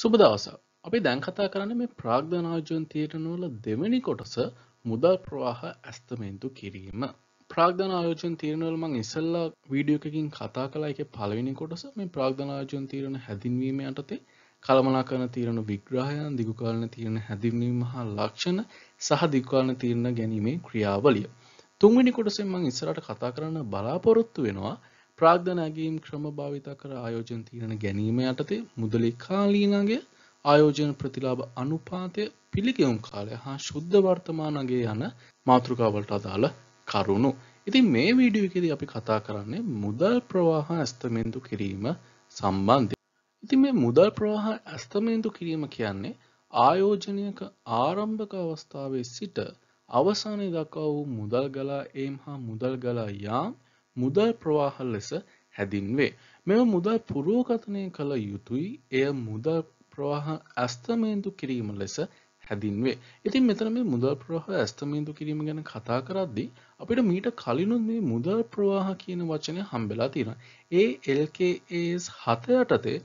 සුබ දවස අපි දැන් කතා කරන්න මේ ප්‍රාග්ධනාජන් තීරණවල දෙවැනි කොටස මුදල් ප්‍රවාහ ඇස්තමේන්තු කිරීම ප්‍රාග්ධනායෝජන් තීරණවල මං ඉසල්ලා වීඩියෝකින් කතා කලා එක පලවෙනි කොටස මේ ප්‍රාග්ධනායෝජන් තීරණ හැදින්වීම යටතේ කළමනා කරන තීරණ විග්‍රහයන් දිගුකාලන තීරණ හැදින්වීම හා ලක්ෂණ සහ දිගුකාලන තීරණ ගැනීමේ ක්‍රියාවලිය තුන්වෙනි කොටසෙන් මං ඉස්සරට කතා කරන්න බලාපොරොත්තු වෙනවා ප්‍රාග්ධ නැගීම් ක්‍රම භාවිතා කර ආයෝජන තීරණ ගැනීම යටතේ මුදලේ කාලීනගේ ආයෝජන ප්‍රතිලාභ අනුපාතය පිළිගෙවුම් කාලය හා ශුද්ධ වර්තමානගේ යන මාතෘකාවලට අදාළ කරුණු. ඉතින් මේ වීඩියෝ එකේදී අපි කතා කරන්නේ මුදල් ප්‍රවාහ ඇස්තමෙන්තු කිරීම සම්බන්ධය. ඉතින් මේ මුදල් ප්‍රවාහ ඇස්තමේන්තු කිරීම කියන්නේ ආයෝජනයක ආරම්භක අවස්ථාවේ සිට අවසානය දක්වා වූ මුදල් ගලා ඒම් හා මුදල් ගලා යාම් මුදල් ප්‍රවාහ ලෙස හැදින්වේ. මෙම මුදල් පුරෝකථනය කළ යුතුයි එය මුදල් ප්‍රවාහ ඇස්තමේන්තු කිරීම ලෙස හැදින්වේ. ඉතින් මෙතන මේ මුදල් ප්‍රවාහ ඇස්තමේන්තු කිරීම ගැන කතා කරද්දී අපිට මීට කලිනුත් මේ මුදල් ප්‍රවාහ කියන වචනය හම්බෙලා තියෙනවා. ඒ LKAS 7 යටතේ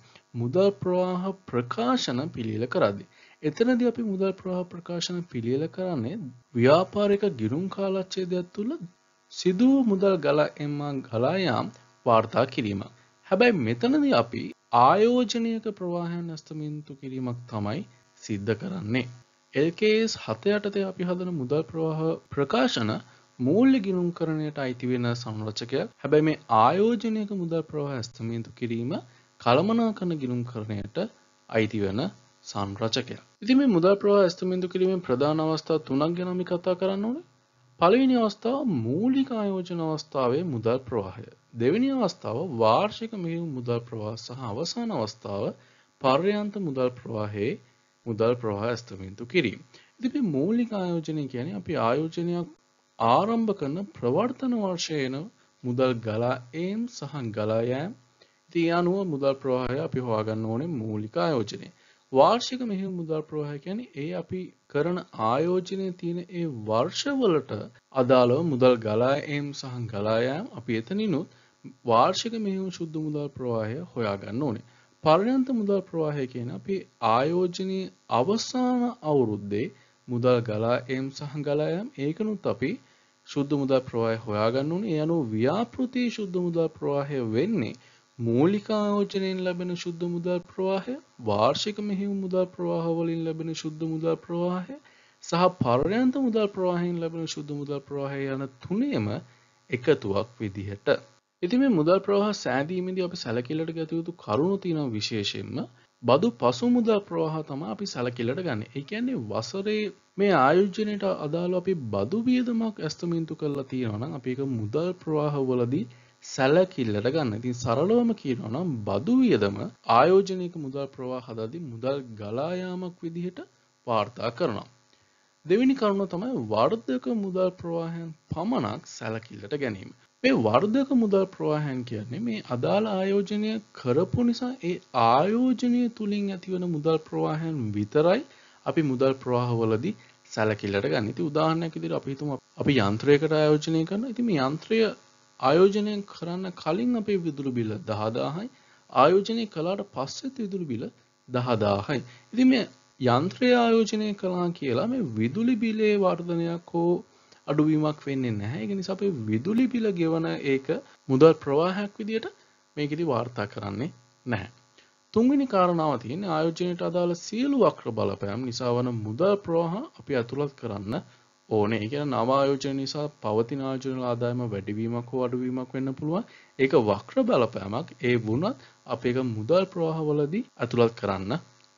මුදල් ප්‍රවාහ ප්‍රකාශන පිළියෙල කරද්දී එතනදී අපි මුදල් ප්‍රවාහ ප්‍රකාශන පිළියෙල කරන්නේ ව්‍යාපාරික ගිණුම් කාලච්ඡේදයක් තුළ සිදු මුදල් ගලා එම ගලායාම් වාර්තා කිරීම. හැබැයි මෙතනද අපි ආයෝජනයක ප්‍රවාහයන් ඇස්තමින්තු කිරීමක් තමයි සිද්ධ කරන්නේ. එල්කේස් හතයටතේ අපි හදන මුදල් ප්‍රවාහ ප්‍රකාශන මූල්්‍ය ගිනුම් කරණයට අයිතිවෙන සංරචකයක් හැබැයි මේ ආයෝජනයක මුදල් ප්‍රවාහ ඇස්තමින්තු කිරීම කළමනා කරන ගිනුම් කරණයට අයිතිවෙන සංරචකය. ඉති මේ මුදල් ප්‍රවා ඇස්තමින්තු කිරීමෙන් ප්‍රධාන අවස්ථා තුනක් ගැනමි කතා කරන්න ඕනේ පළවෙනි අවස්ථාව මූලික ආයෝජන අවස්ථාවේ මුදල් ප්‍රවාහය. දෙවෙනි අවස්ථාව වාර්ෂික මෙහෙයුම් මුදල් ප්‍රවාහ සහ අවසාන අවස්ථාව පර්යන්ත මුදල් ප්‍රවාහයේ මුදල් ප්‍රවාහ ස්ථමින්තු කිරීම. ඉතින් මේ මූලික ආයෝජනය කියන්නේ අපි ආයෝජනයක් ආරම්භ කරන ප්‍රවර්තන වර්ෂයේන මුදල් ගලා ඒම් සහ ගලා යෑම. ඉතින් අනුව මුදල් ප්‍රවාහය අපි හොයාගන්න ඕනේ මූලික ආයෝජනයේ. වාර්ෂික මෙහි මුදල් ප්‍රවාහය කියන්නේ ඒ අපි කරන ආයෝජනයේ තියෙන ඒ වර්ෂවලට අදාළව මුදල් ගලා එම් සහ ගලා යාම අපි එතනිනුත් වාර්ෂික මෙහෙයුම් සුද්ධ මුදල් ප්‍රවාහය හොයා ගන්න ඕනේ. පර්යන්ත මුදල් ප්‍රවාහය කියන අපි ආයෝජනයේ අවසාන අවුරුද්දේ මුදල් ගලා එම් සහ ගලා යාම ඒකනුත් අපි සුද්ධ මුදල් ප්‍රවාහය හොයා ගන්න ඕනේ. ඒ අනුව ව්‍යාපෘති සුද්ධ මුදල් ප්‍රවාහය වෙන්නේ මූලික ආයෝජනයෙන් ලැබෙන ශුද්ධ මුදල් ප්‍රවාහය වාර්ෂික මෙහිම මුදල් ප්‍රවාහ වලින් ලැබෙන ශුද්ධ මුදල් ප්‍රවාහය සහ පර්යන්ත මුදල් ප්‍රවාහයෙන් ලැබෙන ශුද්ධ මුදල් ප්‍රවාහය යන තුනේම එකතුවක් විදිහට. ඉතින් මේ මුදල් ප්‍රවාහ සෑදීමේදී අපි සැලකිල්ලට ගත යුතු කරුණු තියෙනවා විශේෂයෙන්ම බදු පසු මුදල් ප්‍රවාහ තමයි අපි සැලකිල්ලට ගන්න. ඒ කියන්නේ වසරේ මේ ආයෝජනයට අදාළව අපි බදු වියදමක් ඇස්තමින්තු කරලා තියෙනවා නම් අපි ඒක මුදල් ප්‍රවාහ වලදී සැලකිල්ලට ගන්න ඉතින් සරලවම කියනවා නම් බදු වියදම ආයෝජනයක මුදල් ප්‍රවාහ හදද්දී මුදල් ගලායාමක් විදිහට වාර්තා කරනවා. දෙවෙනි කරුණ තමයි වර්ධක මුදල් ප්‍රවාහයන් පමණක් සැලකිල්ලට ගැනීම. මේ වර්ධක මුදල් ප්‍රවාහයන් කියන්නේ මේ අදාළ ආයෝජනය කරපු නිසා ඒ ආයෝජනය තුලින් ඇතිවන මුදල් ප්‍රවාහයන් විතරයි අපි මුදල් ප්‍රවාහවලදී සැලකිල්ලට ගන්න. ඉතින් උදාහරණයක් විදිහට අපි හිතමු අපි යන්ත්‍රයකට ආයෝජනය කරනවා. ඉතින් මේ යන්ත්‍රය ආයෝජනය කරන්න කලින් අපේ විදුලි බිල 10000යි ආයෝජනය කළාට පස්සෙත් විදුලි බිල 10000යි. ඉතින් මේ යන්ත්‍රය ආයෝජනය කළා කියලා මේ විදුලි බිලේ වර්ධනයක් හෝ අඩුවීමක් වෙන්නේ නැහැ. ඒ නිසා අපේ විදුලි බිල ගෙවන ඒක මුදල් ප්‍රවාහයක් විදියට මේකෙදි වාර්තා කරන්නේ නැහැ. තුන්වෙනි කාරණාව තියෙන්නේ ආයෝජනයට අදාළ සියලු වක්‍ර බලපෑම් නිසා වන මුදල් ප්‍රවාහ අපි අතුලත් කරන්න ඕනේ. ඒ කියන්නේ නව ආයෝජන නිසා පවතින ආයෝජන ආදායම වැඩිවීමක් හෝ අඩුවීමක් වෙන්න පුළුවන්. ඒක වක්‍ර බලපෑමක්. ඒ වුණත් අපි ඒක මුදල් ප්‍රවාහවලදී ඇතුළත් කරන්න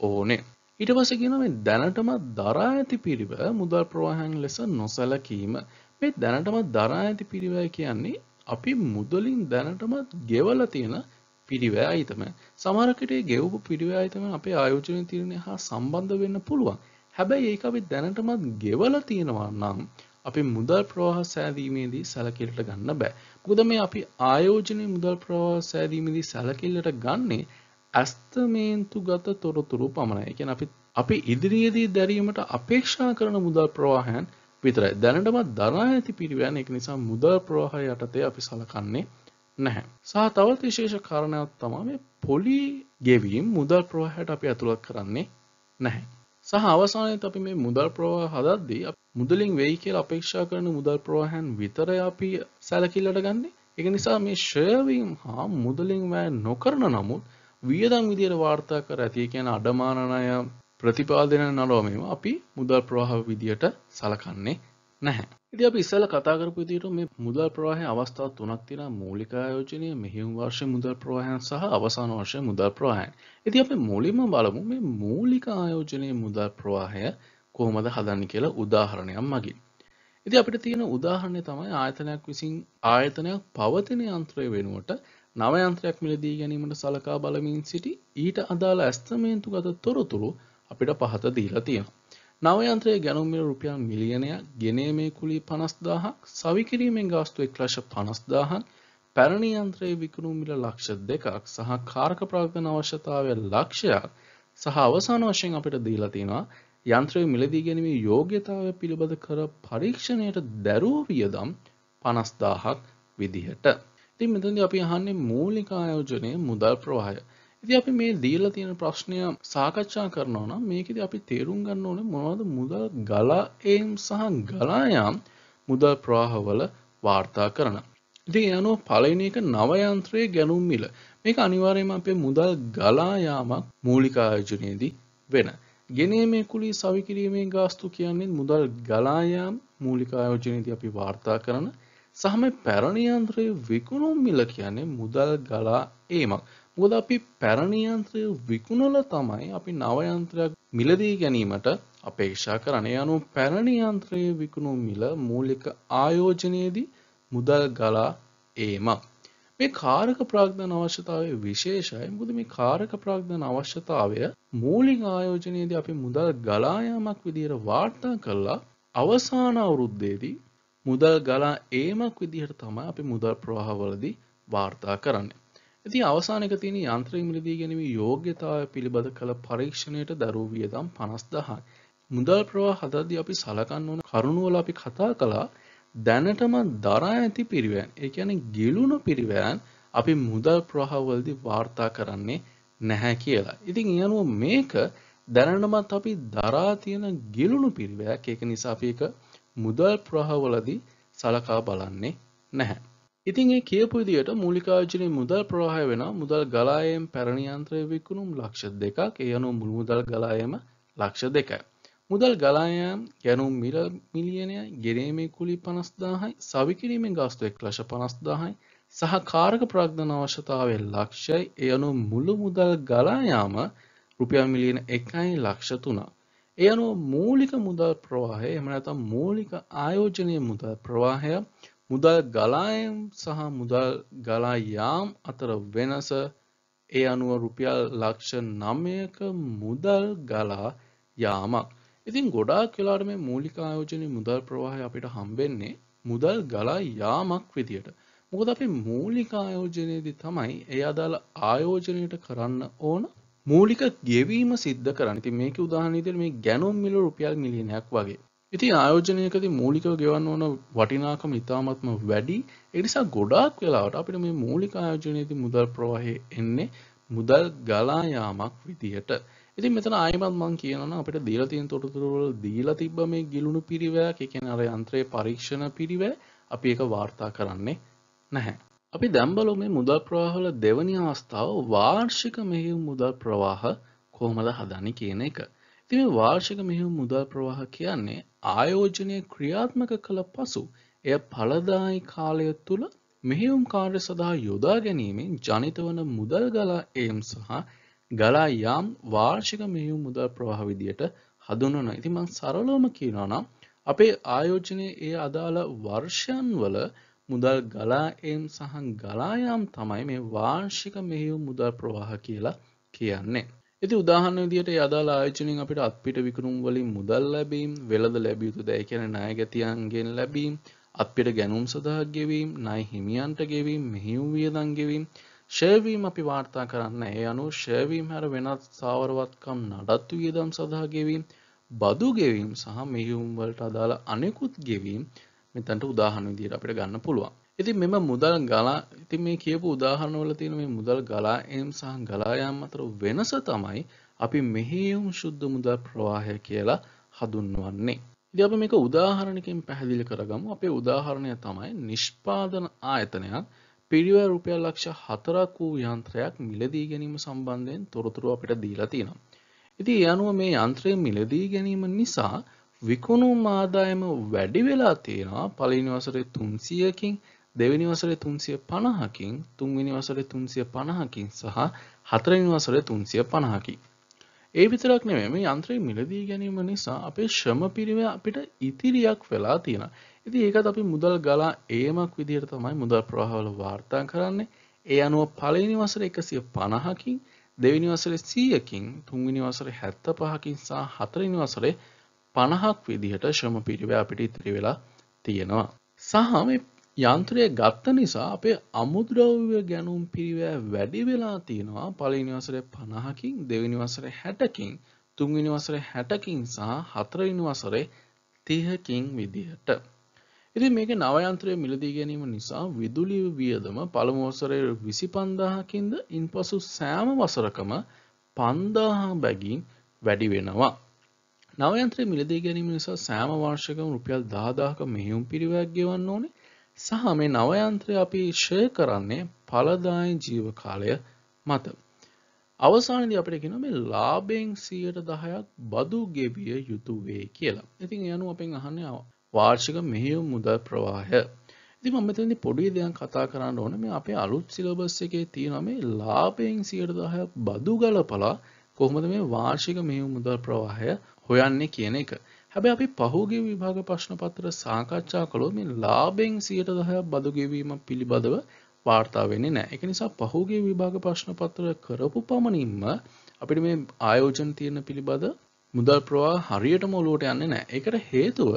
ඕනේ. ඊට පස්සේ කියනවා මේ දැනටම දරා ඇති පිරිව මුදල් ප්‍රවාහයන් ලෙස නොසැලකීම. මේ දැනටම දරා ඇති පිරිවය කියන්නේ අපි මුදලින් දැනටම ගෙවලා තියෙන පිරිවැයයි තමයි. සමහරකට ඒ ගෙවපු පිරිවැයයි තමයි අපේ ආයෝජන තීරණය හා සම්බන්ධ වෙන්න පුළුවන්. හැබැයි ඒක අපි දැනටමත් ගෙවලා තියෙනවා නම් අපි මුදල් ප්‍රවාහ සෑදීමේදී සැලකිල්ලට ගන්න බෑ. මොකද මේ අපි ආයෝජනයේ මුදල් ප්‍රවාහ සෑදීමේදී සැලකිල්ලට ගන්නේ ඇස්තමේන්තුගත තොරතුරු පමණයි. ඒ කියන්නේ අපි අපි ඉදිරියේදී දැරීමට අපේක්ෂා කරන මුදල් ප්‍රවාහයන් විතරයි. දැනටමත් දරා ඇති පිරිවැයන් ඒක නිසා මුදල් ප්‍රවාහය යටතේ අපි සලකන්නේ නැහැ. සහ තවත් විශේෂ කාරණයක් තමයි මේ පොලි ගෙවීම් මුදල් ප්‍රවාහයට අපි ඇතුළත් කරන්නේ නැහැ. සහ අවසානයට අපි මේ මුදල් ප්‍රවාහ හදද්දී මුදලින් වෙයි කියලා අපේක්ෂා කරන මුදල් ප්‍රවාහයන් විතරයි අපි සැලකිල්ලට ගන්නෙ. ඒක නිසා මේ ශ්‍රේවීම් හා මුදලින් වැය නොකරන නමුත් වියදම් විදියට වාර්තා කර ඇති කියන අඩමාන ණය ප්‍රතිපාදන නරව මේවා අපි මුදල් ප්‍රවාහ විදියට සලකන්නේ නැහැ. ඉති අප ඉස්සල කතාකරපු දිට මේ මුදල් ප්‍රවාහය අවස්ථාව තුනක් තින මූලිකායෝජනය මෙහිම් වර්ෂය මුදල් ප්‍රවාහයන් සහ අවසාන වර්ෂය මුදල් ප්‍රවාහයන් ඉති අප මුලින්ම බලමු මේ මූලික ආයෝජනය මුදල් ප්‍රවාහය කොහොමද හදන්න කියලා උදාහරණයක් මගින් ඉති අපිට තියෙන උදාහරණය තමයි ආයතනයක් විසින් ආයතනයක් පවතින යන්ත්‍රය වෙනුවට නවයන්ත්‍රයක් මිලදී ගැනීමට සලකා බලමින් සිටි ඊට අදාළ ඇස්තමේන්තු ගත තොරතුරු අපිට පහත දීලා තියෙනවා නවයන්ත්‍රය ගැනුම්මිල රුපියන් මිලියනයක් ගෙනීමේ කුලි පනස්දාහක් සවිකිරීමෙන් ගාස්තු එක්ලශ පනස්දාහන් පැරණි යන්ත්‍රයේ විකුණුම්මිල ලක්ෂ දෙකක් සහ කාරක ප්‍රාග්ධන අවශ්‍යතාවය ලක්ෂයක් සහ අවසාන වශයෙන් අපිට දීලතිනවා යන්ත්‍රය මිලදී ගැනීමේ යෝග්‍යතාව පිළිබඳ කර පරීක්ෂණයට දැරූ වියදම් පනස්දාහක් විදිහට. ඉතින් මෙතනදී අපි අහන්නේ මූලික ආයෝජනය මුදල් ප්‍රවාහය. ඉති අපි මේ දීලා තියෙන ප්‍රශ්නය සාකච්ඡා කරනවන මේකෙද අපි තේරුම් ගන්න ඕන මොනවද මුදල් ගලාඒම් සහ ගලායම් මුදල් ප්‍රාහවල වාර්තා කරන. ඉති යනු පලනක නවයන්ත්‍රයේ ගැනුම් මිල මේක අනිවාරයම අපේ මුදල් ගලායාමක් මූලිකායෝජනයේදී වෙන. ගෙනීමේ කුලි සවිකිරීමේ ගාස්තු කියන්නේ මුදල් ගලායාම් මූලිකායෝජනයේදී අපි වාර්තා කරන සහම පැරණයන්ත්‍රයේ විකුණුම් මිල කියන්නේ මුදල් ගලා ඒමක් මොකද අපි පැරණි යන්ත්‍රය විකුණල තමයි අපි නව යන්ත්‍රයක් මිලදී ගැනීමට අපේක්ෂා කරන්නේ අනුව පැරණි යන්ත්‍රයේ විකුණු මිල මූලික ආයෝජනයේදී මුදල් ගලා ඒම මේ කාරක ප්‍රාග්ධන අවශ්‍යතාවය විශේෂයි මුද මේ කාරක ප්‍රාග්ධන අවශ්‍යතාවය මූලික ආයෝජනයේදී අපි මුදල් ගලායාමක් විදිහයට වාර්තා කරලා අවසාන අවුරුද්දේදී මුදල් ගලා ඒමක් විදිහට තමයි අපි මුදල් ප්‍රවාහවලදී වාර්තා කරන්නේ ඉති අවසානක තින යන්ත්‍රීමලදී ගැනීම යෝග්‍යතාව පිළිබඳ කළ පරීක්ෂණයට දරූ වියදම් පනස්දහයි. මුදල් ප්‍රවා හදදි අපි සලකන්න ඕන කරුණුවල අපි කතා කලා දැනටම දරා ඇති පිරිවෑන් ඒ යන ගිලුණු පිරිවෑන් අපි මුදල් ප්‍රහවල්දි වාර්තා කරන්නේ නැහැ කියලා. ඉතින් යනුව මේක දැනටමත් අපි දරා තියෙන ගිලුණු පිරිවෑක් ඒක නිසාපික මුදල් ප්‍රහවලදී සලකා බලන්නේ නැහැ. ඉතින් ඒ කියපු විදියට මූලික ආයෝජනයේ මුදල් ප්‍රවාහය වෙන මුදල් ගලායම් පැරණි යන්ත්‍රය විකුණුම් ලක්ෂ දෙකක් ඒ අනුව මුළු මුදල් ගලායම ලක්ෂ දෙකයි. මුදල් ගලායම් ගැනුම් මිල මිලියනය ගෙරීමේ කුලි 50000යි සවිකිරීමේ ගාස්තු 150000යි සහ කාරක ප්‍රාග්ධන අවශ්‍යතාවයේ ලක්ෂයයි ඒ අනුව මුළු මුදල් ගලායාම රුපියල් මිලියන 1යි ලක්ෂ 3ක්. ඒ අනුව මූලික මුදල් ප්‍රවාහය එහෙම නැත්නම් මූලික ආයෝජනීය මුදල් ප්‍රවාහය මුදල් ගලායම් සහ මුදල් ගලා යාම් අතර වෙනස ඒ අනුව රුපියල් ලක්ෂ නමයක මුදල් ගලා යාමක්. ඉතින් ගොඩාක් වෙලාට මේ මූලික ආයෝජනයේ මුදල් ප්‍රවාහය අපිට හම්බෙන්නේ මුදල් ගලා යාමක් විදියට. මොකද අපි මූලික ආයෝජනයේදී තමයි ඒ අදාළ ආයෝජනයට කරන්න ඕන මූලික ගෙවීම සිද්ධ කරන්න. ඉතින් මේකේ උදාහරණ විදියට මේ ගැනුම් මිල රුපියල් මිලියනයක් වගේ. ඉති ආයෝජනයකති මූලිකව ගෙවන්න ඕන වටිනාකම ඉතාමත්ම වැඩි එනිසා ගොඩාක් වෙලාවට අපිට මේ මූලික ආයෝජනයති මුදල් ප්‍රවාහය එන්නේ මුදල් ගලායාමක් විදිහට ඉතින් මෙතන ආයමත් මං කියනන අපිට දීලතියෙන් තොටතුරවල දීලා තිබ්බ මේ ගිලුණු පිරිවෑ එකෙන අර යන්ත්‍රයේ පරීක්ෂණ පිරිවෑ අපි එක වාර්තා කරන්නේ නැහැ. අපි දැම්බලු මේ මුදල් ප්‍රවාහවල දෙවනි අවස්ථාව වාර්ෂික මෙහි මුදල් ප්‍රවාහ කොහොමද හදනි කියන එක. ඉතින් වාර්ෂික මෙහෙයුම් මුදල් ප්‍රවාහ කියන්නේ ආයෝජනය ක්‍රියාත්මක කළ පසු එය ඵලදායි කාලය තුල මෙහෙයුම් කාර්ය සඳහා යොදා ගැනීමෙන් ජනිත වන මුදල් ගලා ඒම් සහ ගලා යාම් වාර්ෂික මෙහෙයුම් මුදල් ප්‍රවාහ විදියට හඳුන්වනවා. ඉතින් මම සරලවම කියනවා නම් අපේ ආයෝජනයේ ඒ අදාළ වර්ෂයන් වල මුදල් ගලා ඒම් සහ ගලා යාම් තමයි මේ වාර්ෂික මෙහෙයුම් මුදල් ප්‍රවාහ කියලා කියන්නේ. ඇති උදාහන දිට යදාලා ආයෝචනින් අපිට අත්පිට විකරුම් වලින් මුදල් ලැබීම් වෙළද ලැබියුතු දැ කියන නාය ගැතියන්ගෙන් ලැබීම් අත්පිට ගැනුම් සඳහක් ගෙවීම් නයි හිමියන්ට ගෙවීම් මෙහිවම් වියදන් ගෙවීම් ශයවීම් අපි වාර්තා කරන්න ඒ අනු ශයවීම් හැර වෙනත් සාවරවත්කම් නඩත්තු වියදම් සඳහා ගෙවීම් බදු ගෙවීම් සහ මෙහිවුම්වලට අදාළ අනෙකුත් ගෙවීම් මෙතැන්ට උදාහන විදියට අපිට ගන්න පුළුවන් ඉතින් මෙම මුදල් ගලා ඉතින් මේ කියපු උදාහරණවල තියෙන මේ මුදල් ගලා එම් සහ ගලා යාම අතර වෙනස තමයි අපි මෙහෙයුම් සුද්ධ මුදල් ප්‍රවාහය කියලා හඳුන්වන්නේ. ඉතින් අපි මේක උදාහරණකින් පැහැදිලි කරගමු. අපේ උදාහරණය තමයි නිෂ්පාදන ආයතනයක් පිරිවර රුපියල් ලක්ෂ 4ක් වූ යන්ත්‍රයක් මිලදී ගැනීම සම්බන්ධයෙන් තොරතුරු අපිට දීලා තියෙනවා. ඉතින් ඒ අනුව මේ යන්ත්‍රය මිලදී ගැනීම නිසා විකුණුම් ආදායම වැඩි වෙලා තියෙනවා. පළවෙනි වසරේ 300කින් දෙවැනි වසරේ 350කින් තුන්වෙනි වසරේ 350කින් සහ හතරවෙනි වසරේ 350කින් ඒ විතරක් නෙමෙයි මේ යන්ත්‍රය මිලදී ගැනීම නිසා අපේ ශ්‍රම පිරිමේ අපිට ඉතිරියක් වෙලා තියෙනවා. ඉතින් ඒකත් අපි මුදල් ගලා ඒමක් විදිහට තමයි මුදල් ප්‍රවාහවල වාර්තා කරන්නේ. ඒ අනුව පළවෙනි වසරේ 150කින් දෙවෙනි වසරේ 100කින් තුන්වෙනි වසරේ 75කින් සහ හතරවෙනි වසරේ 50ක් විදිහට ශ්‍රම පිරිවේ අපිට ඉතිරි වෙලා තියෙනවා. සහ මේ යන්ත්‍රය ගත්ත නිසා අපේ අමුද්‍රව්‍ය ගැනුම් පිරිවෑ වැඩි වෙලා තියෙනවා පලනිවසර පණහකින් දෙවිනිවසර හැටකින් තුන්ගනිවසර හැටකින් සහ හතරනිවසරේ තිහකින් විදිහට. ඉති මේක නවයන්ත්‍රය මිලදී ගැනීම නිසා විදුලි වියදම පළමුවසරය විසි පන්දාහකින්ද ඉන් පසු සෑම වසරකම පන්දාහා බැගින් වැඩි වෙනවා. නවයන්ත්‍රය මිලදී ගැනීම නිසා සෑම වර්ෂකම රුපියල් දාදාහක මෙහිුම් පිරිවැක් ගෙවන්න ඕනේ සහ මේ නවයන්ත්‍රය අපි ශය කරන්නේ පලදායි ජීව කාලය මත. අවසානද අපට කෙන මේ ලාබෙන් සියයට දහයක් බදු ගෙවිය යුතුවේ කියලා. ඉතින් යනු අපෙන් අහන්නේ වාර්ෂික මෙහිුම් මුදල් ප්‍රවාහය. ඉති මතදි පොඩි දෙයක් කතා කරන්න ඕන මේ අපේ අලුත් සිලබස් එකේ තියෙනම ලාපයෙන් සියට දහය බදු ගලපලා කොහොමද මේ වාර්ෂික මෙහු මුදල් ප්‍රවාහය හොයන්නේ කියන එක හැබැ අපි පහුගේ විභාග ප්‍රශ්න පත්‍ර සාකච්ඡා කළොත් මේ ලාබෙන් සියට දහයක් බදුගෙවීම පිළිබඳව වාර්තා වෙන්නේ නෑ එක නිසා පහුගේ විභාග ප්‍රශ්න පත්‍ර කරපු පමණින්ම අපිට මේ ආයෝජන තියෙන පිළිබඳ මුදල් ප්‍රවා හරියට මොලුවට යන්න නෑ එකට හේතුව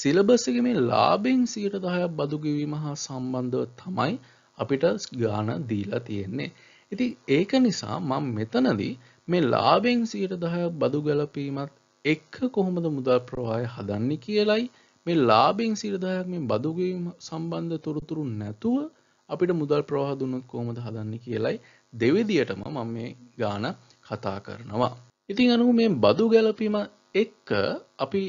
සිලබස්සක මේ ලාබෙන් සියට දහයක් බදුගෙවීම හා සම්බන්ධව තමයි අපිට ගාන දීලා තියෙන්නේ ඉති ඒක නිසා මං මෙතනදී මේ ලාබෙන් සියට දහයක් බදු ගැලපීමත් එක්ක කොහොමද මුදල් ප්‍රවාය හදන්න කියලයි මේ ලාබෙන් සිරදායක් මේ බදුගවීම සම්බන්ධ තොරතුරු නැතුව අපිට මුදල් ප්‍රවාහ දුන්නත් කොහොමද හදන්න කියලයි දෙවිදියටම මම මේ ගාන කතා කරනවා. ඉතින් අනුව මේ බදු ගැලපීම එක්ක අපි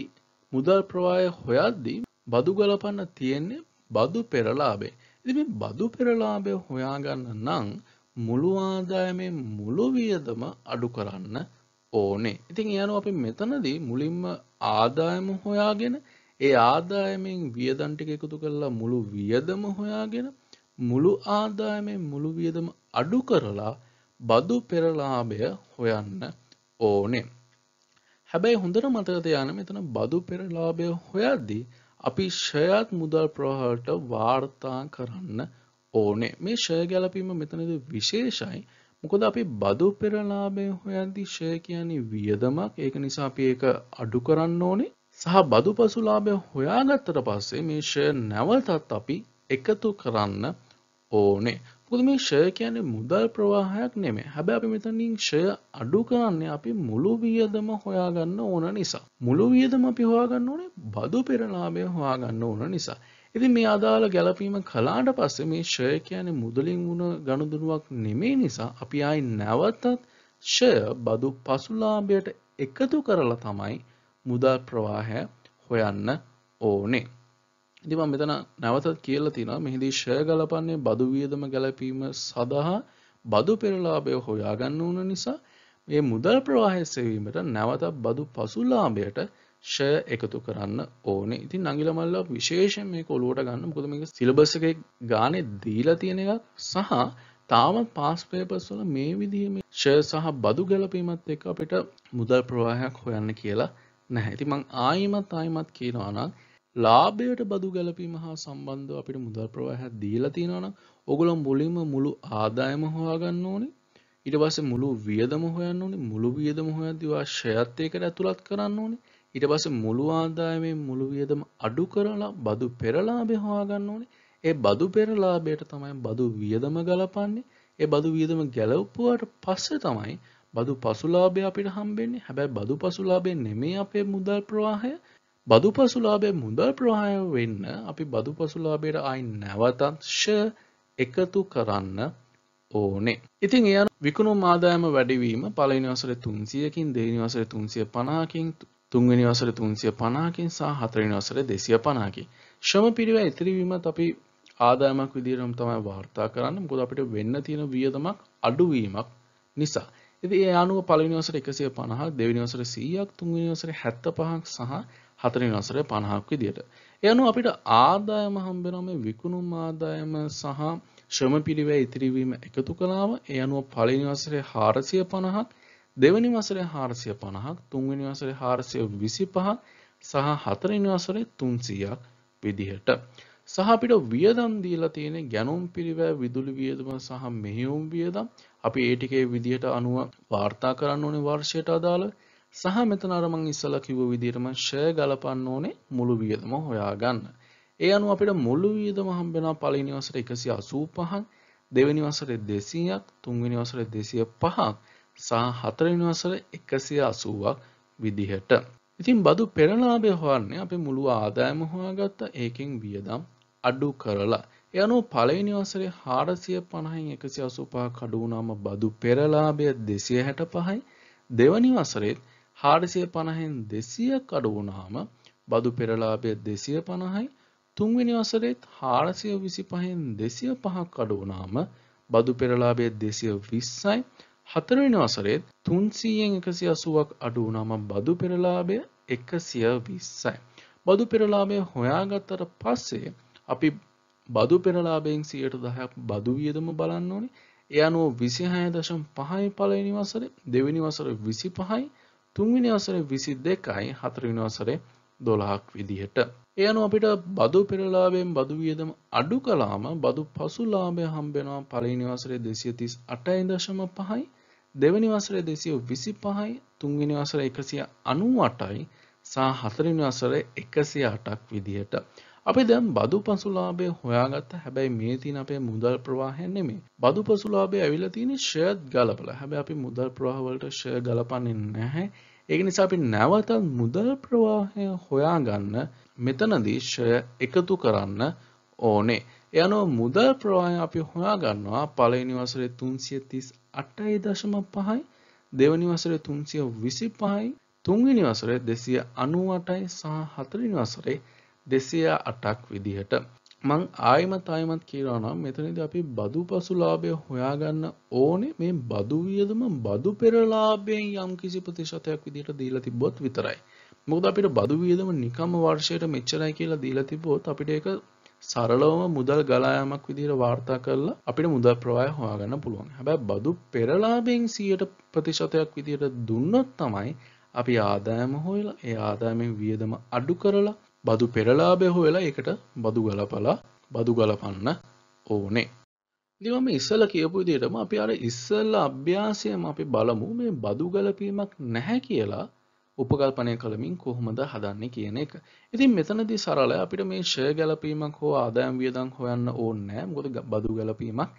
මුදල් ප්‍රවාය හොයද්දී බදු ගලපන්න තියෙන්නේ බදු පෙරලාබේ. ඉති මේ බදු පෙරලාබය හොයාගන්න නං මුළු ආදායමේ මුළු වියදම අඩු කරන්න ඕනේ. ඉතින් ඒ අනුව අපි මෙතනදී මුලින්ම ආදායම හොයාගෙන ඒ ආදායමෙන් වියදම් ටික එකතු කරලා මුළු වියදම හොයාගෙන මුළු ආදායමෙන් මුළු වියදම අඩු කරලා බදු පෙරලාභය හොයන්න ඕනේ. හැබැයි හොඳට මතක තියාගන්න මෙතන බදු පෙරලාභය හොයද්දී අපි ෂයත් මුදල් ප්‍රවාහයට වාර්තා කරන්න ඕනේ. මේ ෂය ගැලපීම මෙතනදී විශේෂයි. මොකද අපි බදු පෙරලාභය හොයද්දී ෂය කියන්නේ වියදමක් ඒක නිසා අපි ඒක අඩු කරන්න ඕනේ සහ බදු පසුලාභය හොයාගත්තට පස්සේ මේ ෂය නැවතත් අපි එකතු කරන්න ඕනේ මොකද මේ ෂය කියන්නේ මුදල් ප්‍රවාහයක් නෙමෙයි හැබැයි අපි මෙතනින් ෂය අඩු කරන්නේ අපි මුළු වියදම හොයාගන්න ඕන නිසා මුළු වියදම අපි හොයාගන්න ඕනේ බදු පෙරලාභය හොයාගන්න ඕන නිසා ඉතින් මේ අදාළ ගැලපීම කලාට පස්සේ මේ ෂය කියන්නේ මුදලින් වුණ ගනුදෙනුවක් නෙමේ නිසා අපි ආයි නැවතත් ෂය බදු පසුලාභයට එකතු කරලා තමයි මුදල් ප්‍රවාහය හොයන්න ඕනේ. ඉතින් මම මෙතන නැවතත් කියලා තිනවා මෙහිදී ෂය ගලපන්නේ බදු වියදම ගැලපීම සඳහා බදු පෙරලාභය හොයාගන්න උන නිසා මේ මුදල් ප්‍රවාහය සෙවීමට නැවතත් බදු පසුලාභයට ෂය එකතු කරන්න ඕනේ ඉතින් නංගිල මල්ලා විශේෂයෙන් මේක ඔලුවට ගන්න මොකද මේක සිලබස් එකේ ගානේ දීලා තියෙන එකක් සහ තාමත් පාස් පේපර්ස් වල මේ විදිහේ ෂය සහ බදු ගැලපීමත් එක්ක අපිට මුදල් ප්‍රවාහයක් හොයන්න කියලා නැහැ. ඉතින් මං ආයිමත් ආයිමත් කියනවා නම් ලාභයට බදු ගැලපීම හා සම්බන්ධව අපිට මුදල් ප්‍රවාහයක් දීලා තියෙනවා නම් ඔගොල්ලෝ මුලින්ම මුළු ආදායම හොයාගන්න ඕනේ. ඊට පස්සේ මුළු වියදම හොයන්න ඕනේ. මුළු වියදම හොයද්දී වා ෂයත් ඒකට ඇතුළත් කරන්න ඕනේ. ඊට පස්සේ මුළු ආදායමෙන් මුළු වියදම අඩු කරලා බදු පෙරලාභය හොයාගන්න ඕනේ. ඒ බදු පෙරලාභයට තමයි බදු වියදම ගලපන්නේ. ඒ බදු වියදම ගැලවුවාට පස්සේ තමයි බදු පසුලාභය අපිට හම්බෙන්නේ. හැබැයි බදු පසුලාභය නෙමෙයි අපේ මුදල් ප්‍රවාහය. බදු පසුලාභයේ මුදල් ප්‍රවාහය වෙන්න අපි බදු පසුලාභයට ආයි නැවතත් ෂ එකතු කරන්න ඕනේ. ඉතින් ඒ අනුව විකුණුම් ආදායම වැඩිවීම පළවෙනි වසරේ 300කින් දෙවෙනි වසරේ 350කින් තුන්වෙනි වසර 350කින් සහ හතරවෙනි වසර 250කින්. ශ්‍රම පිරිවැය ඉතිරි වීමත් අපි ආදායමක් විදිහටම තමයි වාර්තා කරන්නේ. මොකද අපිට වෙන්න තියෙන වියදමක් අඩු වීමක් නිසා. ඉතින් ඒ අනුව පළවෙනි වසර 150, දෙවෙනි වසර 100ක්, තුන්වෙනි වසර 75ක් සහ හතරවෙනි වසර 50ක් විදිහට. ඒ අනුව අපිට ආදායම හම්බ වෙනවා මේ විකුණුම් ආදායම සහ ශ්‍රම පිරිවැය ඉතිරි වීම එකතු කළාම ඒ අනුව පළවෙනි වසරේ 450ක් දෙවනි වසරේ 450ක් තුන්වෙනි වසරේ 425ක් සහ හතරවෙනි වසරේ 300ක් විදිහට සහ අපිට වියදම් දීලා තියෙන ගැනුම් පිරිවැය විදුලි වියදම සහ මෙහෙයුම් වියදම් අපි ඒ ටිකේ විදිහට අනුව වාර්තා කරන්න ඕනේ වර්ෂයට අදාළව සහ මෙතන අර මං ඉස්සලා කිව්ව විදිහටම ෂය ගලපන්න ඕනේ මුළු වියදම හොයාගන්න. ඒ අනුව අපිට මුළු වියදම හම්බ වෙනවා පළවෙනි වසරේ 185ක් දෙවෙනි වසරේ 200ක් තුන්වෙනි වසරේ 205ක් සහ හතරවෙනි වසර 180ක් විදිහට. ඉතින් බදු පෙරලාභය හොයන්නේ අපේ මුළු ආදායම හොයාගත්ත ඒකෙන් වියදම් අඩු කරලා. ඒ අනුව පළවෙනි වසරේ 450න් 185ක් අඩු වුණාම බදු පෙරලාභය 265යි. දෙවනි වසරේත් 450න් 200ක් අඩු වුණාම බදු පෙරලාභය 250යි. තුන්වෙනි වසරේත් 425න් 205ක් අඩු වුණාම බදු පෙරලාභය 220යි. හතරවෙනි වසරේ 300න් 180ක් අඩු වුණාම බදු පෙරලාභය 120යි. බදු පෙරලාභය හොයාගත්තට පස්සේ අපි බදු පෙරලාභයෙන් 10%ක් බදු වියදම බලන්න ඕනේ. ඒ අනුව 26.5යි පළවෙනි වසරේ, දෙවෙනි වසරේ 25යි, තුන්වෙනි වසරේ 22යි, හතරවෙනි වසරේ 12ක් විදිහට. ඒ අනුව අපිට බදු පෙරලාභයෙන් බදු වියදම අඩු කළාම බදු පසුලාභය හම්බ වෙනවා පළවෙනි වසරේ 238.5යි, දෙවනි වසරේ 225යි තුන්වෙනි වසර 198යි සහ හතරවෙනි වසර 108ක් විදිහට අපි දැන් බදු පසුලාභය හොයාගත්ත හැබැයි මේ තියෙන අපේ මුදල් ප්‍රවාහය නෙමෙයි. බදු පසුලාභය ඇවිල්ලා තියෙන්නේ ෂෙයර් ගලපලා. හැබැයි අපි මුදල් ප්‍රවාහ වලට ෂෙයර් ගලපන්නේ නැහැ. ඒක නිසා අපි නැවතත් මුදල් ප්‍රවාහය හොයාගන්න මෙතනදී ෂෙයර් එකතු කරන්න ඕනේ. එයනෝ මුදල් ප්‍රවාහය අපි හොයාගන්නවා පළවෙනි වසරේ 330 අටයි දශම පහයි දෙවනි වසරේ තුන්සිය විසි පහයි තුන්වෙනි වසරේ දෙසිය අනුව අටයි සහ හතරිනි වසරේ දෙසය අටක් විදිහට මං ආයමත් අයමත් කියරනම් මෙතනද අපි බදු පසුලාභය හොයාගන්න ඕනේ මේ බදු වියදම බදු පෙරලාභයෙන් යම් කිසි ප්‍රතිශතයක් විදිහට දීලා තිබොත් විතරයි. මොකද අපිට බදු වියදම නිකම්ම වර්ෂයට මෙච්චරයි කියලා දීලා තිබොත් අපිට ඒක සරලවම මුදල් ගලායමක් විදිහට වාර්තා කරලා අපිට මුදල් ප්‍රවාය හොයාගන්න පුළුවන් හැබැයි බදු පෙරලාබෙන් සියයට ප්‍රතිශතයක් විදිහට දුන්නොත් තමයි අපි ආදායම හොයලා ඒ ආදායමෙන් වියදම අඩු කරලා බදු පෙරලාබය හොයලා ඒකට බදු ගලපලා බදු ගලපන්න ඕනේ. දිවම ඉස්සල කියපු විදිහටම අපි අර ඉස්සල්ලා අභ්‍යාසයම අපි බලමු මේ බදු ගලපීමක් නැහැ කියලා උපකල්පනය කළමින් කොහොමද හදන්නේ කියන එක. ඉතින් මෙතනදී සරල අපිට මේ ෂය ගැලපීමක් හෝ ආදායම් වියදම් හොයන්න ඕනේ මොකද බදු ගැලපීමක්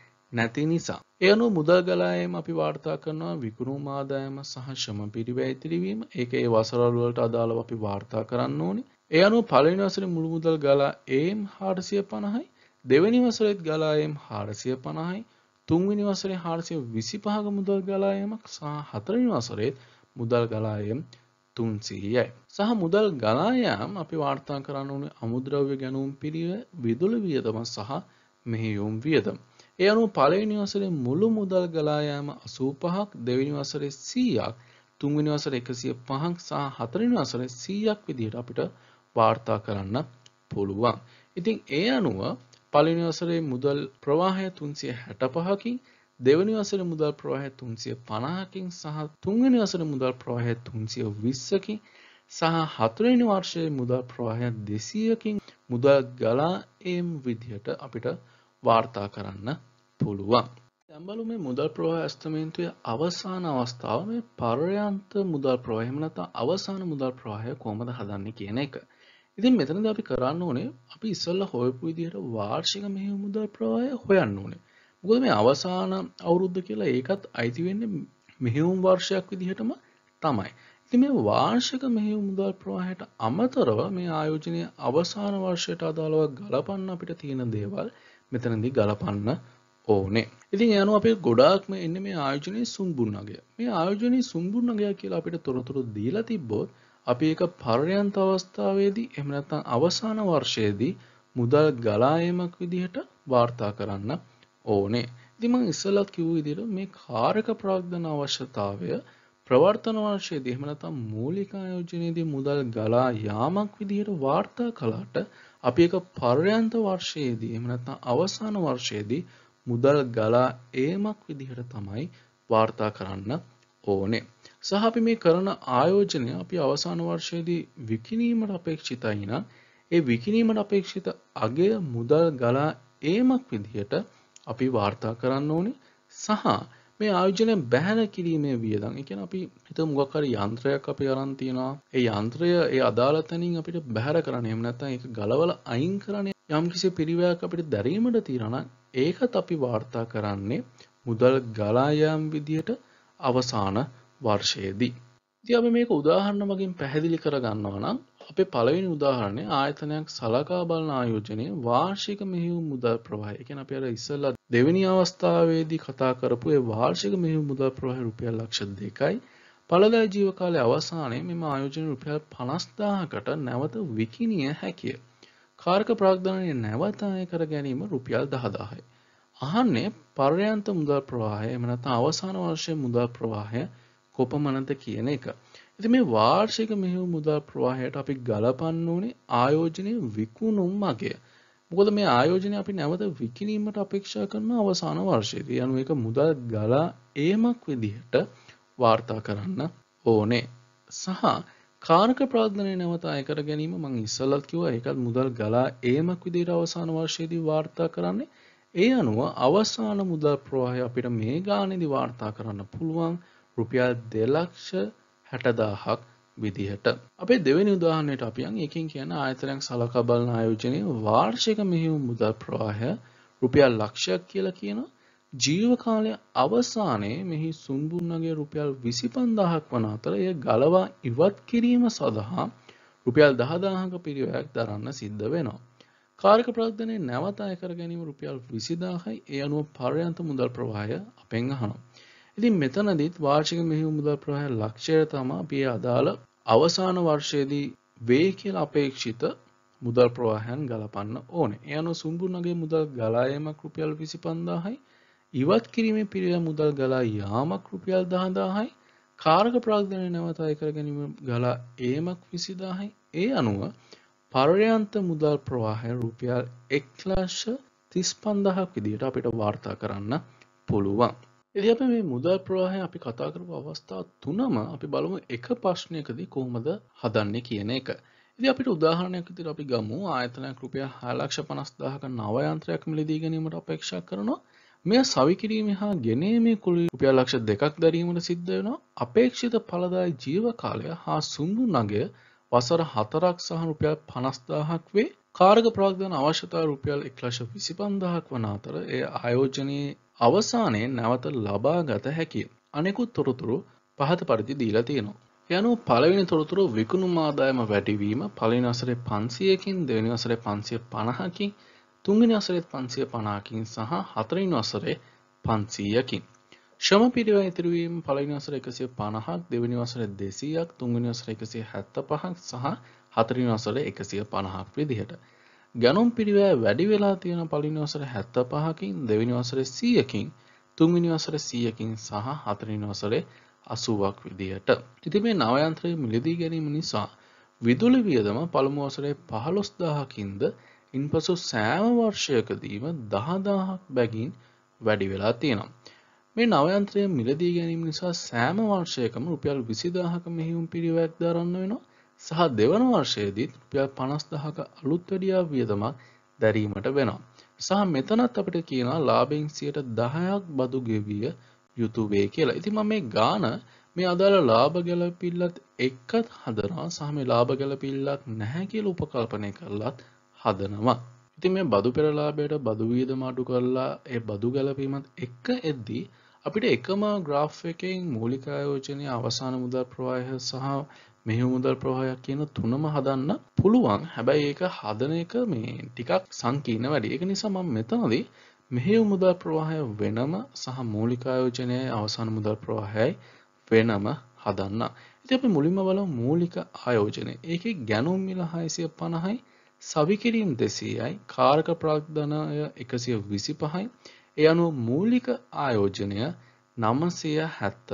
නැති නිසා. ඒ අනුව මුදල් ගලායම අපි වාර්තා කරනවා විකුණුම් ආදායම සහ ශ්‍රම පිරිවැය ඉතිරිවීම. ඒක ඒ වසරවල වලට අදාළව අපි වාර්තා කරන්න ඕනේ. ඒ අනුව පළවෙනි වසරේ මුළු මුදල් ගලා ඒම් 450යි, දෙවෙනි වසරේත් ගලා ඒම් 450යි, තුන්වෙනි වසරේ 425ක මුදල් ගලායමක් සහ හතරවෙනි වසරේ මුදල් ගලායම් තුන්සිහියයි. සහ මුදල් ගලායාම් අපි වාර්තා කරන්න ඕන අමුද්‍රව්‍ය ගැනුම් පිරිව විදුලි වියදම සහ මෙහෙයුම් වියදම්. ඒ අනුව පළවෙනි වසරේ මුළු මුදල් ගලායාම 85ක් දෙවෙනි වසරේ 100ක් තුන්වෙනි වසරේ 105ක් සහ හතරවෙනි වසරේ 100ක් විදිහට අපිට වාර්තා කරන්න පුළුවන්. ඉතින් ඒ අනුව පළවෙනි වසරේ මුදල් ප්‍රවාහය 365කින් දෙවනි වසර මුදල් ප්‍රවාහය තුන්සිය පණහකින් සහ තුන්ගනි වසර මුදල් ප්‍රවාහය තුන්සිය විස්සකින් සහ හතුරනි වර්ෂය මුදල් ප්‍රවාහය දෙසියකින් මුදල් ගලා එම් විදිහට අපිට වාර්තා කරන්න පුළුවන්. තැම්බලු මේ මුදල් ප්‍රවාහ ඇස්තමේන්තුවය අවසාන අවස්ථාව මේ පර්යන්ත මුදල් ප්‍රවාහමනත අවසාන මුදල් ප්‍රවාහය කොමද හදන්න කියන එක. ඉතින් මෙතනද අපි කරන්න ඕනේ අපි ඉස්සල්ල හොයපු විදිහට වාර්ෂික මෙහි මුදල් ප්‍රවාහය හොයන්න ඕනේ ගොද මේ අවසාන අවුරුද්ධ කියලා ඒකත් අයිතිවෙන්න මෙහිවුම් වර්ෂයක් විදිහටම තමයි. ඉති මේ වාර්ෂක මෙහි මුදල් ප්‍රවාහයට අමතරව මේ ආයෝජනය අවසාන වර්ෂයට අදාළව ගලපන්න අපිට තියෙන දේවල් මෙතනදී ගලපන්න ඕනේ. ඉතින් යනු අපේ ගොඩාක්ම එන්න මේ ආයෝජනයේ සුම්බුන්නගය. මේ ආයෝජනයේ සුම්බුන්නගය කියලා අපිට තොරතුරු දීලා තිබ්බොත් අපි ඒක පර්යන්ත අවස්ථාවේදී එහෙම නැත්නම් අවසාන වර්ෂයේදී මුදල් ගලා යෑමක් විදිහට වාර්තා කරන්න ඕනේ. ඉතින් මම ඉස්සෙල්ලත් කිව්ව විදිහට මේ කාරක ප්‍රවර්ධන අවශ්‍යතාවය ප්‍රවර්තන වංශයේදී එහෙම නැත්නම් මූලික ආයෝජනයේදී මුදල් ගලා යාමක් විදිහට වාර්තා කළාට අපි ඒක පර්යන්ත වර්ෂයේදී එහෙම නැත්නම් අවසාන වර්ෂයේදී මුදල් ගලා ඒමක් විදිහට තමයි වාර්තා කරන්න ඕනේ. සහ අපි මේ කරන ආයෝජනය අපි අවසාන වර්ෂයේදී විකිණීමට අපේක්ෂිතයි නම් ඒ විකිණීමට අපේක්ෂිත අගය මුදල් ගලා ඒමක් විදිහට අපි වාර්තා කරන්න ඕනි සහ මේ ආයෝජනය බැහැර කිරීමේ වියදම්. ඒ කියන්නේ අපි හිතමු මොකක් හරි යන්ත්‍රයක් අපි අරන් තියනවා. ඒ යන්ත්‍රය ඒ අදාළ තැනින් අපිට බැහැර කරන්න. එහෙම නැත්නම් ඒක ගලවලා අයින් කරන්න යම්කිසි පිරිවැයක් අපිට දැරීමට තියනවා ඒකත් අපි වාර්තා කරන්නේ මුදල් ගලා යාම් විදියට අවසාන වර්ෂයේදී. ඉතින් අපි මේක උදාහරණ මගින් පැහැදිලි කරගන්නවා නම් අපේ පළවෙනි උදාහරණය ආයතනයක් සලකා බලන ආයෝජනය වාර්ෂික මෙහිවු මුදල් ප්‍රවාහය කියන අපි අර ඉස්සෙල්ලා දෙවෙනි අවස්ථාවේදී කතා කරපු ඒ වාර්ෂික මෙහිවු මුදල් ප්‍රවාහය රුපියල් ලක්ෂ දෙකයි පළදා ජීව කාලයේ අවසානයේ මෙම ආයෝජන රුපියල් 50000කට නැවත විකිණිය හැකිය. කාර්ක ප්‍රාග්ධානය නැවත අය කර ගැනීම රුපියල් 10000යි. අහන්නේ පර්යන්ත මුදල් ප්‍රවාහය එහෙම නැත්නම් අවසාන වර්ෂයේ මුදල් ප්‍රවාහය කොපමණද කියන එක. ඇති මේ වාර්ෂික මෙහි මුදල් ප්‍රවාහයට අපි ගලපන්න ඕනේ ආයෝජනය විකුණුම් මගේ මොකද මේ ආයෝජනය අපි නැවත විකිනීමට අපේක්ෂා කරන අවසාන වර්ෂයේදී යනු එක මුදල් ගලා ඒමක් විදිහට වාර්තා කරන්න ඕනේ සහ කාරක ප්‍රාධනය නැවත අයකර ගැනීම මං ඉස්සලත් කිව එකත් මුදල් ගලා ඒමක් විදිර අවසාන වර්ෂයේදී වාර්තා කරන්නේ ඒ අනුව අවසාන මුදල් ප්‍රවාහය අපිට මේ ගානෙදි වාර්තා කරන්න පුළුවන් රුපියල් දෙලක්ෂ හැටදාහක් විදිහට අපේ දෙවනි උදාහන්නයට අපියන් එකින් කියන ආයතරයක් සලකබලන ආයෝජනය වාර්ෂික මෙහිවු මුදල් ප්‍රවාහය රුපියල් ලක්ෂයක් කියලා කියන ජීවකාලය අවසානයේ මෙහි සුම්බුන්නගේ රුපියල් විසි පන්දාහක් වන අතර එය ගලවා ඉවත් කිරීම සඳහා රුපියල් දහදාහක පිරිවයක් දරන්න සිද්ධ වෙනවා. කාරික ප්‍රාග්ධනය නැවත අයකර ගැනීම රුපියල් විසිදාහයි ඒ අනුව පර්යන්ත මුදල් ප්‍රවාහය අපෙන් අහනවා. ඉතින් මෙතනදිත් වාර්ෂික මෙහි මුදල් ප්‍රහය ලක්ෂය තමා පිය අදාළ අවසාන වර්ෂයේදී වේ කියල අපේක්ෂිත මුදල් ප්‍රවාහයන් ගලපන්න ඕන එයනු සුම්බුනගේ මුදල් ගලායමක් රුපියල් විසි පන්දාහයි ඉවත් කිරීම පිරිය මුදල් ගලා යාමක් රුපියල් දහදාහයි කාර්ග ප්‍රාග්ධනය නැවතයි කර ගැනීම ගලා ඒමක් විසිදාහයි ඒ අනුව පර්යන්ත මුදල් ප්‍රවාහය රුපියල් එක්ලාශ තිස් පන්දහක් විදිට අපිට වාර්තා කරන්න පුළුවන් එති අප මේ මුදල් ප්‍රවාහය අපි කතා කරපු අවස්ථා තුනම අපි බලමු එක ප්‍රශ්නයකදී කොහොමද හදන්නේ කියන එක. ඉති අපිට උදාහරණයක් විදිහට අපි ගමු ආයතනයක් රුපියල් 6,50,000ක නව යන්ත්‍රයක් මිලදී ගැනීමට අපේක්ෂා කරනවා. මෙය සවි කිරීම හා ගෙනීමේ කුළු රුපියල් ලක්ෂ දෙකක් දැරීමට සිද්ධ වෙනවා. අපේක්ෂිත ඵලදායි ජීව කාලය හා සුන්දු නගය වසර 4ක් සහ රුපියල් 50000ක් වේ. කාර්ග ප්‍රාග්ධන අවශ්‍යතා රුපියල් එක්ලශ විසි පන්දහක් වන අතර එය ආයෝජනයේ අවසානයේ නැවත ලබා ගත හැකිය. අනෙකුත් තොරතුරු පහත පරිදි දීලා තියෙනවා. යනු පළවෙනි තොරතුරු විකුණු මාදායම වැඩිවීම පලනි අසරේ පන්සියකින් දෙවනි අසරේ පන්සිය පණහකින් තුන්ගනි අසරෙත් පන්සිය පනාකින් සහ හතරින් වසරේ පන්සීයකින්. ශ්‍රම පිරිව ඉතිරවීම පලනි අසර එකසිය පණහක් දෙවනි වසර දෙසීයක් තුන්ගනි අසර එකසිය හැත්ත පහක් සහ හතරිනවසර එකසිය පණහක් විදිහට. ගැනුම් පිරිවෑ වැඩි වෙලා තියෙන පලිනිවසර හැත්ත පහකින් දෙවිනිවසර සීයකින් තුන්විනිවසර සීයකින් සහ හතරිනිවසරේ අසුවක් විදිහට. ඉති මේ නවයන්ත්‍රය මිලදී ගැනීම නිසා විදුලි වියදම පළමුවසරේ පහළොස්දාහකින්ද ඉන් පසු සෑම වර්ෂයකදීම දහදාහක් බැගින් වැඩි වෙලා තියෙනම්. මේ නවයන්ත්‍රය මිලදී ගැනීම නිසා සෑම වර්ෂයකම රුපියල් විසිදාහක මෙහිවුම් පිරිවැක් දරන්න වෙනවා සහ දෙවන වර්ෂයේදීත් රුපියල් 50000ක අලුත් වැඩියා වියදමක් දැරීමට වෙනවා. සහ මෙතනත් අපිට කියනවා ලාභයෙන් 10%ක් බදු ගෙවිය යුතු වේ කියලා. ඉතින් මම මේ ගාන මේ අදාළ ලාභ ගැලපිල්ලත් එක්කත් හදනවා සහ මේ ලාභ ගැලපිල්ලක් නැහැ කියලා උපකල්පනය කරලත් හදනවා. ඉතින් මේ බදු පෙරලාභයට බදු වියදම අඩු කරලා ඒ බදු ගැලපීමත් එක්ක එද්දී අපිට එකම ග්‍රාෆ් එකෙන් මූලික ආයෝජනයේ අවසාන මුදල් ප්‍රවාහය සහ මෙහි මුදල් ප්‍රවාහයක් කියන තුනම හදන්න පුළුවන් හැබැයි ඒක හදන එක මේ ටිකක් සංකීන වැඩි එක නිසා මම මෙතනදී මෙහි මුදල් ප්‍රවාහය වෙනම සහ මූලිකායෝජනය අවසාන මුදල් ප්‍රවාහයයි වෙනම හදන්න ඉති අපි මුලින්ම බල මූලික ආයෝජනය ඒක ගැනුම් මිල හයිසිය පණහයි සවිකිරීම් දෙසීයයි කාරක ප්‍රාග්ධනය එකසිය විසි පහයි එ අනුව මූලික ආයෝජනය නමසය හැත්ත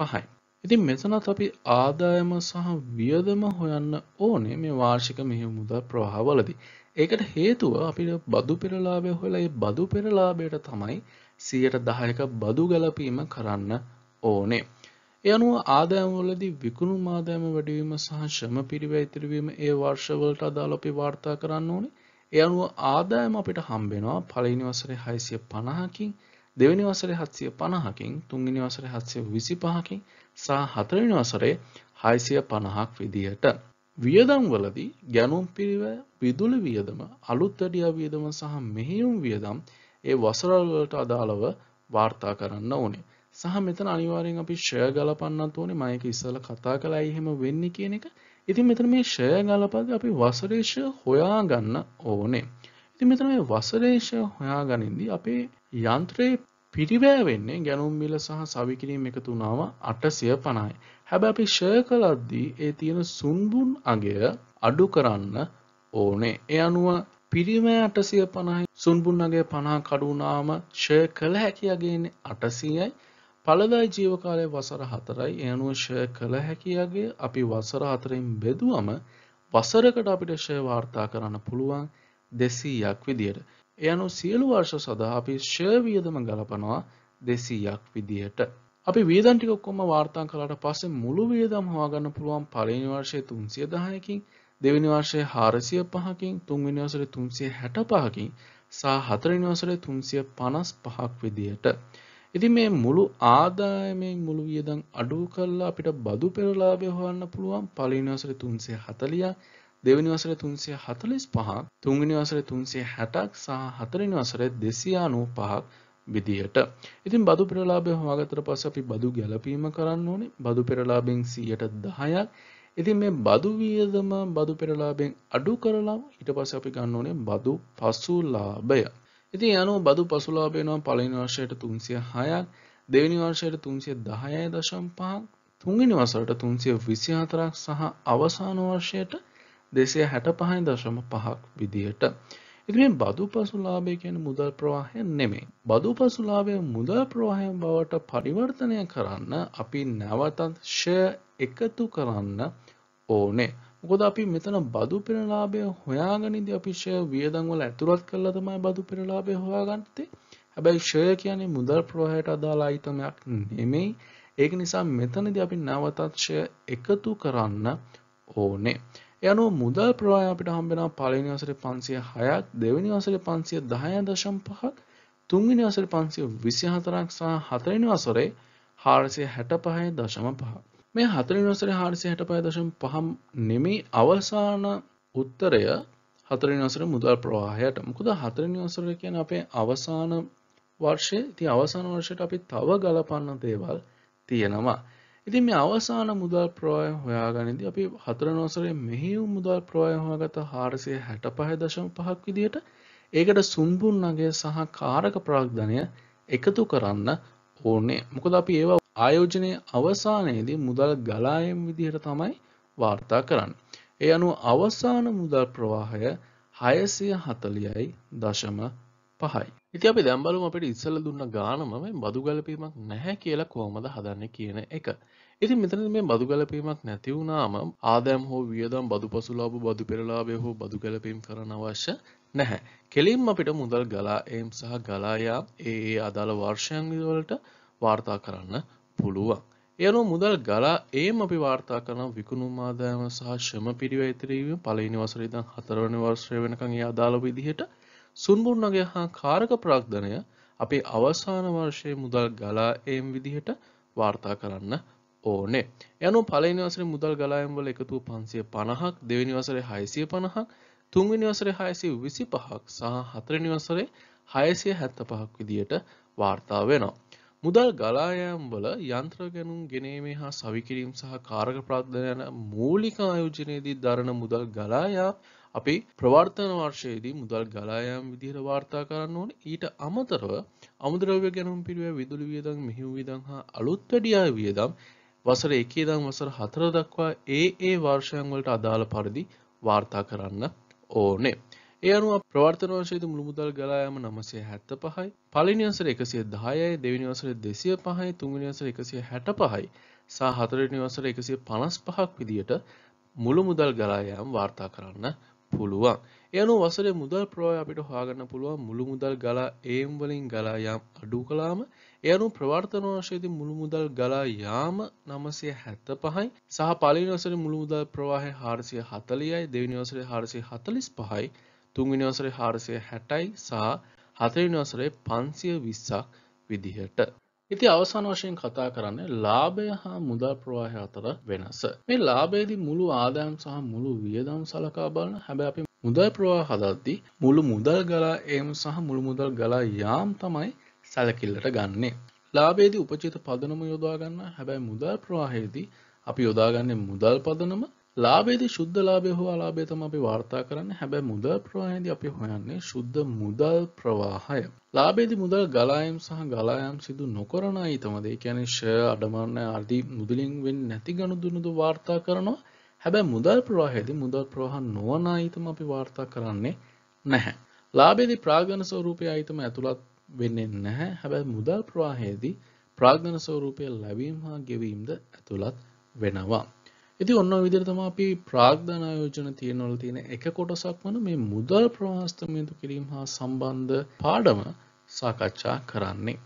පහයි ඉතින් මෙතනත් අපි ආදායම සහ වියදම හොයන්න ඕනේ මේ වාර්ෂික මෙහෙමුද ප්‍රහාවලදි. ඒකට හේතුව අපිට බදු පෙරලාභය හොලා ඒ බදු පෙරලාභයට තමයි සියයට දහයක බදු ගැලපීම කරන්න ඕනේ. ඒ අනුව ආදායමවලදී විකුණු ආදායම වැඩිවීම සහ ශ්‍රම පිරිවැය ඉතිරිවීම ඒ වර්ෂවලට අදාළ අපි වාර්තා කරන්න ඕනේ. ඒ අනුව ආදායම අපිට හම්බෙනවා පළවෙනි වසරේ 650කින් දෙවනි වසරේ 750කින් තුන්වෙනි වසරේ 725කින් සහ හතරවෙනි වසරේ 650ක් විදිහට වියදම් වලදී ගැණුම් පිරිව විදුලි වියදම අලුත් වැඩියා වියදම සහ මෙහෙයුම් වියදම් ඒ වසරවල වලට අදාළව වාර්තා කරන්න ඕනේ. සහ මෙතන අනිවාර්යෙන් අපි ෂෙයා ගලපන්නත් ඕනේ. මම ඒක ඉස්සෙල්ලා කතා කළා එහෙම වෙන්නේ කියන එක. ඉතින් මෙතන මේ ෂෙයා ගලපද්දී අපි වසරේ ෂෙයා හොයා ගන්න ඕනේ. ඉතින් මෙතන මේ වසරේෂ හොයාගනින්දි අපේ යන්ත්‍රයේ පිරිවෑ වෙන්නේ ගැනුම් මිල සහ සවිකිරීම එකතු වුණාම 850යි. හැබැයි අපි ෂෙයා කළද්දී ඒ තියෙන සුන්බුන් අගය අඩු කරන්න ඕනේ. ඒ අනුව පිරිවෑ 850යි සුන්බුන් අගය 50 කඩු වුණාම ෂෙයා කළ හැකි අගය ඉන්නේ 800යි. පළදායි ජීව කාලය වසර 4යි. ඒ අනුව ෂෙයා කළ හැකි අගය අපි වසර 4ෙන් බෙදුවම වසරකට අපිට ෂෙයා වාර්තා කරන්න පුළුවන් 200ක් විදියට. එය අනුව සියලු වර්ෂ සඳහා අපි ෂර් වියදම ගලපනවා 200ක් විදියට. අපි වියදම් ටික ඔක්කොම වාර්තා කළාට පස්සේ මුළු වියදම හොයාගන්න පුළුවන් පළවෙනි වර්ෂයේ 310කින් දෙවැනි වර්ෂයේ 405කින් තුන්වෙනි වසරේ 365කින් සහ හතරවෙනි වසරේ 355ක් විදියට. ඉතින් මේ මුළු ආදායමෙන් මුළු වියදම් අඩු කරලා අපිට බදු පෙරලාභය හොයන්න පුළුවන් පළවෙනි වසරේ 340 දෙවනි වසර තුන්සේ හතලිස් පහක් තුන්ගනි වසර තුන්සේ හැටක් සහ හතරනි වසර දෙසියානූ පහක් විදිහට ඉතින් බදු පෙරලාබය හවාගතර පස අපි බදු ගැලපීම කරන්න ඕනේ බදු පෙරලාබෙන් සීයට දහයක් ඉතින් මේ බදු වියදම බදු පෙරලාබෙන් අඩු කරලා ඊට පස අපි ගන්න ඕනේ බදු පසුලාභය ඉතින් යනු බදු පසුලාබේනවා පලනි වර්ෂයට තුන්සිය හයක් දෙවනි වර්ෂයට තුන්සිය දහයයි දශම් පහක් තුන්ගනි වසරට තුන්සිය විසිහතරක් සහ අවසාන වර්ෂයට දෙසේ හැට පහයි දශම පහක් විදිහට. ඉතිරිෙන් බදු පසුලාභය කියන මුදල් ප්‍රවාහය නෙමේ. බදු පසුලාභය මුදල් ප්‍රවාහය බවට පරිවර්තනය කරන්න අපි නැවතත් ෂය එකතු කරන්න ඕනේ. මොකද අපි මෙතන බදු පෙරලාභය හොයාගනිද අපි ෂය වියදංවල ඇතුළත් කරලා තමයි බදු පෙරලාභය හොයාගත්තේ. හැබැයි ෂය කියන්නේ මුදල් ප්‍රවාහයට අදාළ අයිතමයක් නෙමෙයි. ඒක නිසා මෙතනදී අපි නැවතත් ෂය එකතු කරන්න ඕනේ. යනු මුදල් ප්‍රවාය අපිට හම්බෙන පලනි වසර පන්සිය හයක් දෙවනි වසර පන්සිය දහය දශම් පහක් තුන්ගනි වසර පන්සිය විසි හතරක් සහ හතරනි වසරේ හාරසිය හැට පහයි දශම පහ මේ හතරනි වසර හාරසිය හැට පය දශම් පහම් නෙමේ අවසාන උත්තරය හතරනි වසර මුදල් ප්‍රවාහයට මුකද හතරනි වසර කියන අපේ අවසාන වර්ෂය ති අවසාන වර්ෂයට අපි තව ගලපන්න දේවල් තියෙනවා ඉතින් මේ අවසාන මුදල් ප්‍රවාය හොයාගනිද අපි හතර නොසරේ මෙහිවු මුදල් ප්‍රවාය හොයාගත හාරසිය හැට පහ දශම පහක් විදියට ඒකට සුන්බුන් නගේ සහ කාරක ප්‍රාග්ධනය එකතු කරන්න ඕනේ මොකද අපි ඒවා ආයෝජනය අවසානයේදී මුදල් ගලායම් විදිහට තමයි වාර්තා කරන්න. ඒ අනුව අවසාන මුදල් ප්‍රවාහය හයසිය හතලියයි දශම පහයි ඉති අපි දැම්බලුම අපට ඉස්සල දුන්න ගානම බදුගලපීමක් නැහැ කියලා කොහොමද හදන්න කියන එක ඉති මෙතන මේ බදුගලපීමක් නැතිවුණාම ආදෑම් හෝ වියදම් බදු පසුලාබ බදු පෙරලාබය හෝ බදු ගලපීම් කරන අවශ්‍ය නැහැ කෙලින්ම අපිට මුදල් ගලා එම් සහ ගලායා ඒ අදාළ වර්ෂයන්ගවලට වාර්තා කරන්න පුළුවන්. එයනු මුදල් ගලා ඒම අපි වාර්තා කරන විකුණුමාදෑම සහ ශම පිරිව ඇතිරීම පලයිනි වසර ඉදන් හතරවන වර්ශය වෙනකගේ අදාළ විදිහට සුන්බුන්නගේ හා කාරක ප්‍රාග්ධනය අපේ අවසාන වර්ෂය මුදල් ගලා එම් විදිහට වාර්තා කරන්න ඕනේ යනු පලනි වසර මුදල් ගලායම්වල එකතු පන්සිය පණහක් දෙවනි වසරේ හයිසිය පණහක් තුන්වෙනි වසරේ හයසිය විසි පහක් සහ හතරනි වසරේ හයසිය හැත්ත පහක් විදියට වාර්තා වෙනවා. මුදල් ගලායම්වල යන්ත්‍ර ගැනුම් ගෙනීමේ හා සවිකිරීම් සහ කාරක ප්‍රාග්ධනයන මූලික ආයෝජනයේදී දරණ මුදල් ගලායා අපි ප්‍රවර්තන වර්ෂයේදී මුදල් ගලායම් විදිහට වාර්තා කරන්න ඕන ඊට අමතරව අමුද්‍රව්‍ය ගැනුම් පිරිුව විදුලි වියදම් මෙහිව විදං හා අලුත් වැඩියා වියදම් වසර එකේ දම් වසර හතර දක්වා ඒ ඒ වර්ෂයන් වලට අදාළ පරිදි වාර්තා කරන්න ඕනේ. ඒ අනුව ප්‍රවර්තන වශයට මුළු මුදල් ගලායම නමසය හැත්ත පහයි පලිනි වසර එකසිය දායයි දෙවිනි වසර දෙසිය පහයි තුන්ගනි වසර එකසිය හැට පහයි සහ හතරනි වසර එකසිය පනස් පහක් විදියට මුළු මුදල් ගලායම් වාර්තා කරන්න පුළුවන්. ඒ අනුව වසරේ මුදල් ප්‍රවාහය අපිට හොයාගන්න පුළුවන් මුළු මුදල් ගලා ඒම් වලින් ගලා යාම අඩු කළාම ඒ අනුව ප්‍රවර්තන වර්ෂයේදී මුළු මුදල් ගලා යාම 975යි සහ පළවෙනි වසරේ මුළු මුදල් ප්‍රවාහය 440යි දෙවෙනි වසරේ 445යි තුන්වෙනි වසරේ 460යි සහ හතරවෙනි වසරේ 520ක් විදිහට ඉති අවසාන වශයෙන් කතා කරන්නේ ලාභය හා මුදල් ප්‍රවාහය අතර වෙනස. මේ ලාභයේදී මුළු ආදායම් සහ මුළු වියදම් සලකා බලන හැබැයි අපි මුදල් ප්‍රවාහ හදද්දී මුළු මුදල් ගලා ඒම සහ මුළු මුදල් ගලා යාම් තමයි සැලකිල්ලට ගන්නේ. ලාභයේදී උපචිත පදනම යොදා ගන්න හැබැයි මුදල් ප්‍රවාහයේදී අපි යොදාගන්නේ මුදල් පදනම ලාබේද ශුද්ධ ලාබය හෝ අලාබේ තම අපි වාර්තා කරන්න හැබැ මුදල් ප්‍රවාහයද අපි හොයන්නේ ශුද්ධ මුදල් ප්‍රවාහය. ලාබේදි මුදල් ගලායම් සහ ගලායම් සිදු නොකරන අයිතමදේ කියැන ශය අඩමරණය අර්දි මුදලින් වෙන් නැති ගණුදුනුදු වාර්තා කරනවා හැබැ මුදල් ප්‍රවාහයේදි මුදල් ප්‍රවාහ නොවන අයිතම අපි වාර්තා කරන්නේ නැහැ. ලාබේදි ප්‍රාගණ ස්වරූපය අයිතම ඇතුළත් වෙන්නේ නැහැ හැබැ මුදල් ප්‍රවාහයේදී ප්‍රාගණ ස්වරූපය ලැබීම් හා ගෙවීම්ද ඇතුළත් වෙනවා. ඉති ඔන්න විදිරතම අපි ප්‍රාග්ධන යෝජන තියනොල් තියෙන එක කොටසක් වන මේ මුදල් ප්‍රවාස්තමයතු කිරීම හා සම්බන්ධ පාඩම සාකච්ඡා කරන්නේ.